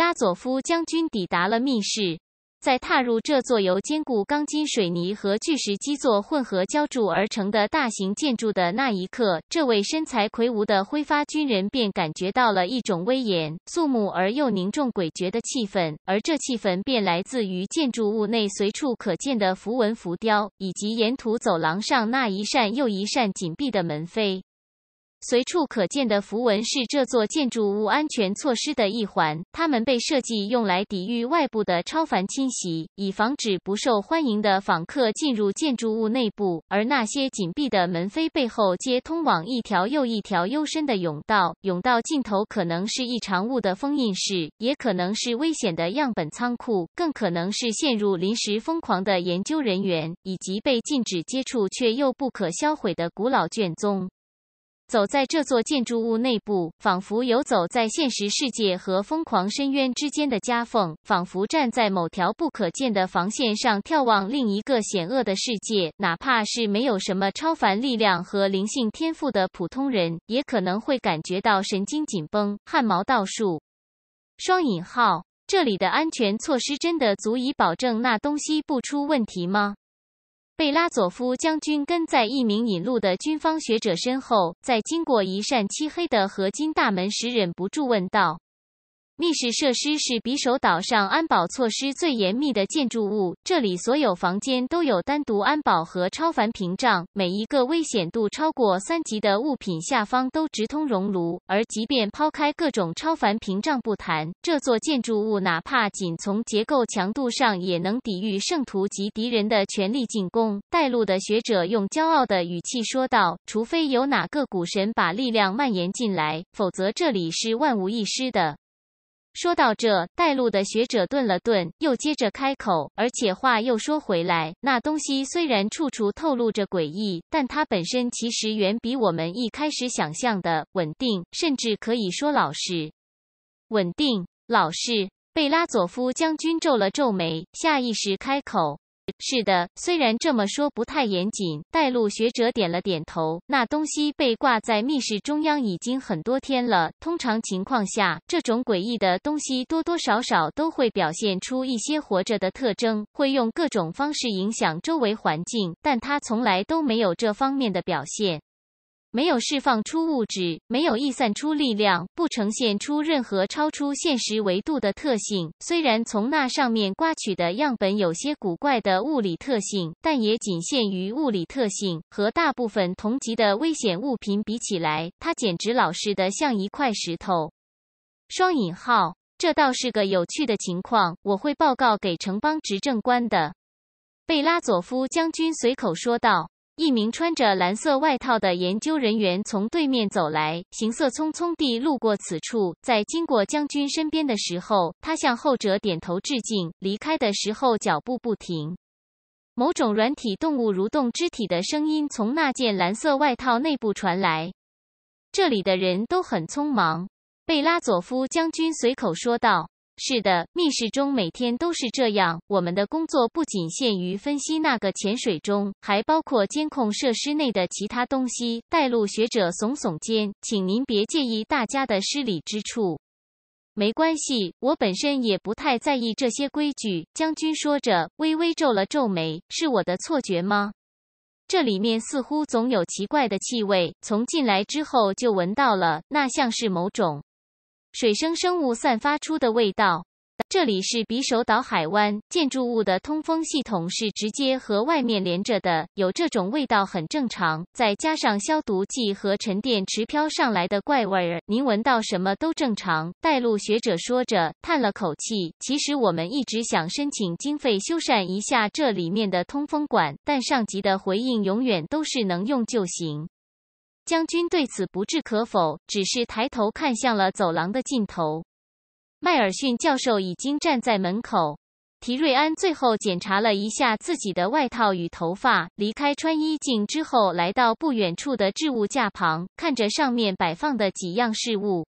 拉佐夫将军抵达了密室，在踏入这座由坚固钢筋、水泥和巨石基座混合浇筑而成的大型建筑的那一刻，这位身材魁梧的挥发军人便感觉到了一种威严、肃穆而又凝重诡谲的气氛，而这气氛便来自于建筑物内随处可见的符文浮雕，以及沿途走廊上那一扇又一扇紧闭的门扉。随处可见的符文是这座建筑物安全措施的一环，它们被设计用来抵御外部的超凡侵袭，以防止不受欢迎的访客进入建筑物内部。而那些紧闭的门扉背后，皆通往一条又一条幽深的甬道，甬道尽头可能是异常物的封印室，也可能是危险的样本仓库，更可能是陷入临时疯狂的研究人员，以及被禁止接触却又不可销毁的古老卷宗。走在这座建筑物内部，仿佛游走在现实世界和疯狂深渊之间的夹缝，仿佛站在某条不可见的防线上，眺望另一个险恶的世界。哪怕是没有什么超凡力量和灵性天赋的普通人，也可能会感觉到神经紧绷、汗毛倒竖。双引号，这里的安全措施真的足以保证那东西不出问题吗？贝拉佐夫将军跟在一名引路的军方学者身后，在经过一扇漆黑的合金大门时，忍不住问道。密室设施是匕首岛上安保措施最严密的建筑物。这里所有房间都有单独安保和超凡屏障。每一个危险度超过三级的物品下方都直通熔炉。而即便抛开各种超凡屏障不谈，这座建筑物哪怕仅从结构强度上，也能抵御圣徒及敌人的全力进攻。带路的学者用骄傲的语气说道：“除非有哪个古神把力量蔓延进来，否则这里是万无一失的。”说到这，带路的学者顿了顿，又接着开口。而且话又说回来，那东西虽然处处透露着诡异，但它本身其实远比我们一开始想象的稳定，甚至可以说老实。稳定，老实。贝拉佐夫将军皱了皱眉，下意识开口。是的，虽然这么说不太严谨。带路学者点了点头。那东西被挂在密室中央已经很多天了。通常情况下，这种诡异的东西多多少少都会表现出一些活着的特征，会用各种方式影响周围环境，但它从来都没有这方面的表现。没有释放出物质，没有溢散出力量，不呈现出任何超出现实维度的特性。虽然从那上面刮取的样本有些古怪的物理特性，但也仅限于物理特性。和大部分同级的危险物品比起来，它简直老实得像一块石头。双引号，这倒是个有趣的情况。我会报告给城邦执政官的，贝拉佐夫将军随口说道。一名穿着蓝色外套的研究人员从对面走来，行色匆匆地路过此处。在经过将军身边的时候，他向后者点头致敬。离开的时候脚步不停。某种软体动物蠕动肢体的声音从那件蓝色外套内部传来。这里的人都很匆忙，贝拉佐夫将军随口说道。是的，密室中每天都是这样。我们的工作不仅限于分析那个潜水钟，还包括监控设施内的其他东西。带路学者耸耸肩，请您别介意大家的失礼之处。没关系，我本身也不太在意这些规矩。将军说着，微微皱了皱眉：“是我的错觉吗？这里面似乎总有奇怪的气味，从进来之后就闻到了，那像是某种……”水生生物散发出的味道。这里是匕首岛海湾，建筑物的通风系统是直接和外面连着的，有这种味道很正常。再加上消毒剂和沉淀池飘上来的怪味儿，您闻到什么都正常。带路学者说着，叹了口气。其实我们一直想申请经费修缮一下这里面的通风管，但上级的回应永远都是能用就行。将军对此不置可否，只是抬头看向了走廊的尽头。迈尔逊教授已经站在门口。提瑞安最后检查了一下自己的外套与头发，离开穿衣镜之后，来到不远处的置物架旁，看着上面摆放的几样事物，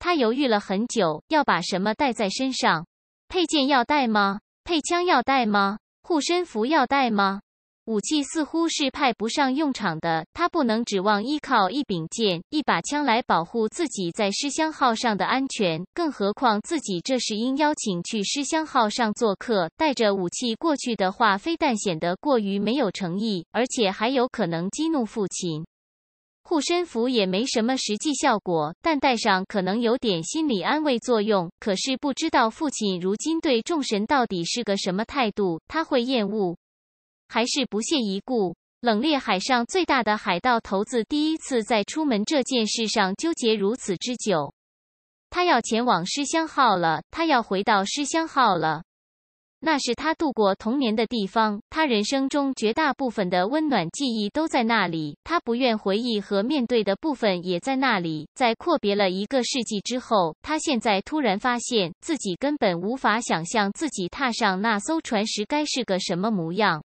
他犹豫了很久，要把什么带在身上？配件要带吗？配枪要带吗？护身符要带吗？武器似乎是派不上用场的，他不能指望依靠一柄剑、一把枪来保护自己在尸香号上的安全。更何况自己这是应邀请去尸香号上做客，带着武器过去的话，非但显得过于没有诚意，而且还有可能激怒父亲。护身符也没什么实际效果，但带上可能有点心理安慰作用。可是不知道父亲如今对众神到底是个什么态度，他会厌恶。还是不屑一顾。冷冽海上最大的海盗头子第一次在出门这件事上纠结如此之久。他要前往诗乡号了，他要回到诗乡号了。那是他度过童年的地方，他人生中绝大部分的温暖记忆都在那里。他不愿回忆和面对的部分也在那里。在阔别了一个世纪之后，他现在突然发现自己根本无法想象自己踏上那艘船时该是个什么模样。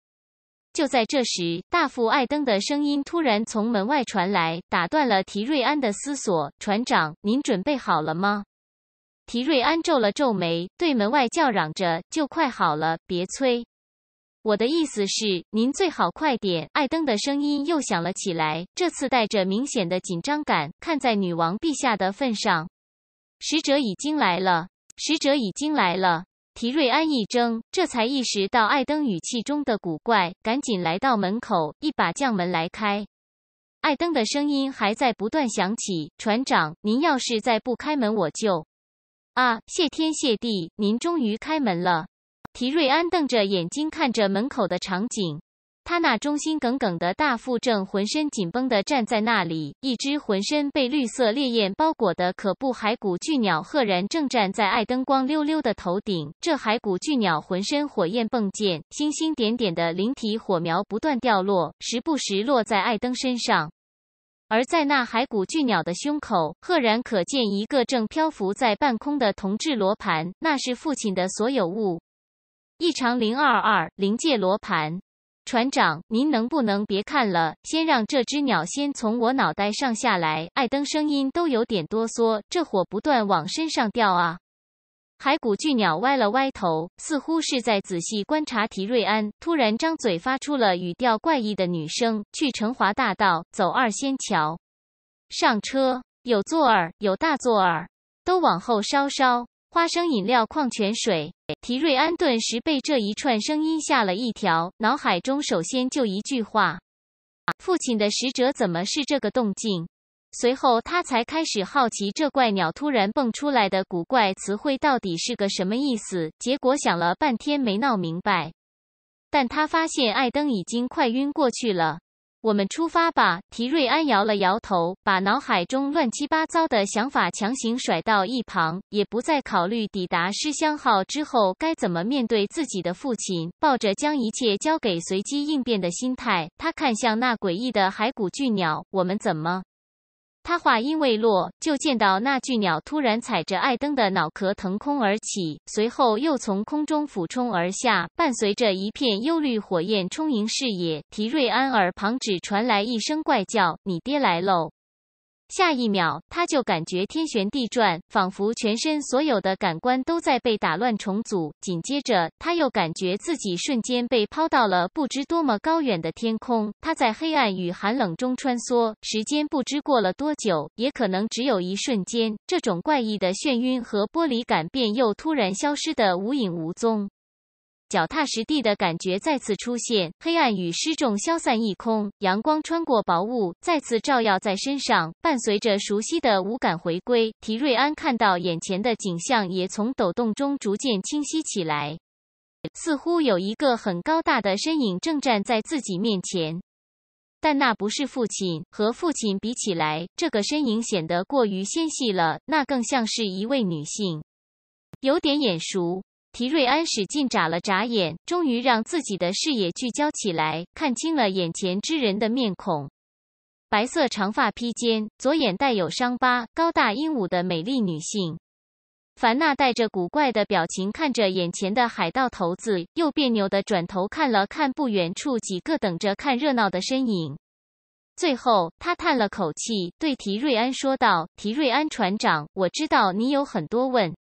就在这时，大副艾登的声音突然从门外传来，打断了提瑞安的思索。“船长，您准备好了吗？”提瑞安皱了皱眉，对门外叫嚷着：“就快好了，别催。”我的意思是，您最好快点。”艾登的声音又响了起来，这次带着明显的紧张感。“看在女王陛下的份上，使者已经来了，使者已经来了。”提瑞安一怔，这才意识到艾登语气中的古怪，赶紧来到门口，一把将门来开。艾登的声音还在不断响起：“船长，您要是再不开门，我就……啊，谢天谢地，您终于开门了！”提瑞安瞪着眼睛看着门口的场景。他那忠心耿耿的大腹正浑身紧绷的站在那里，一只浑身被绿色烈焰包裹的可怖骸骨巨鸟赫然正站在艾灯光溜溜的头顶。这骸骨巨鸟浑身火焰迸溅，星星点点的灵体火苗不断掉落，时不时落在艾登身上。而在那骸骨巨鸟的胸口，赫然可见一个正漂浮在半空的铜制罗盘，那是父亲的所有物——异常零二二灵界罗盘。船长，您能不能别看了，先让这只鸟先从我脑袋上下来？艾登声音都有点哆嗦，这火不断往身上掉啊！骸骨巨鸟歪了歪头，似乎是在仔细观察提瑞安，突然张嘴发出了语调怪异的女声：“去成华大道，走二仙桥，上车，有座儿，有大座儿，都往后稍稍。”花生饮料、矿泉水，提瑞安顿时被这一串声音吓了一跳，脑海中首先就一句话：“父亲的使者怎么是这个动静？”随后他才开始好奇，这怪鸟突然蹦出来的古怪词汇到底是个什么意思。结果想了半天没闹明白，但他发现艾登已经快晕过去了。我们出发吧！提瑞安摇了摇头，把脑海中乱七八糟的想法强行甩到一旁，也不再考虑抵达失乡号之后该怎么面对自己的父亲。抱着将一切交给随机应变的心态，他看向那诡异的骸骨巨鸟：“我们怎么？”他话音未落，就见到那巨鸟突然踩着艾登的脑壳腾空而起，随后又从空中俯冲而下，伴随着一片幽绿火焰充盈视野。提瑞安耳旁只传来一声怪叫：“你爹来喽！”下一秒，他就感觉天旋地转，仿佛全身所有的感官都在被打乱重组。紧接着，他又感觉自己瞬间被抛到了不知多么高远的天空。他在黑暗与寒冷中穿梭，时间不知过了多久，也可能只有一瞬间。这种怪异的眩晕和剥离感，便又突然消失得无影无踪。脚踏实地的感觉再次出现，黑暗与失重消散一空，阳光穿过薄雾再次照耀在身上。伴随着熟悉的五感回归，提瑞安看到眼前的景象也从抖动中逐渐清晰起来。似乎有一个很高大的身影正站在自己面前，但那不是父亲。和父亲比起来，这个身影显得过于纤细了，那更像是一位女性，有点眼熟。提瑞安使劲眨了眨眼，终于让自己的视野聚焦起来，看清了眼前之人的面孔。白色长发披肩，左眼带有伤疤，高大英武的美丽女性。凡娜带着古怪的表情看着眼前的海盗头子，又别扭的转头看了看不远处几个等着看热闹的身影。最后，他叹了口气，对提瑞安说道：“提瑞安船长，我知道你有很多问。”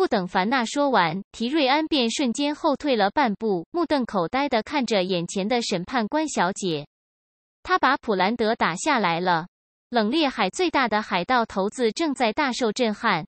不等凡娜说完，提瑞安便瞬间后退了半步，目瞪口呆地看着眼前的审判官小姐。他把普兰德打下来了，冷冽海最大的海盗头子正在大受震撼。